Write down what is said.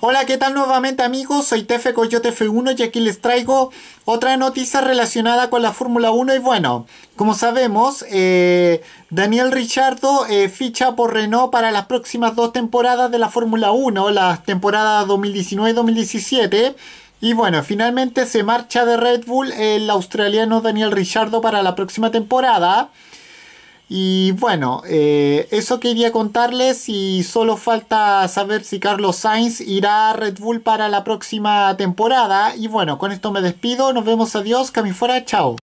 Hola, ¿qué tal nuevamente amigos? Soy Tefe Coyote F1 y aquí les traigo otra noticia relacionada con la Fórmula 1 y bueno, como sabemos, eh, Daniel Richardo eh, ficha por Renault para las próximas dos temporadas de la Fórmula 1, las temporadas 2019-2017. Y bueno, finalmente se marcha de Red Bull el australiano Daniel Richardo para la próxima temporada. Y bueno, eh, eso quería contarles y solo falta saber si Carlos Sainz irá a Red Bull para la próxima temporada. Y bueno, con esto me despido, nos vemos, adiós, cami fuera, chao.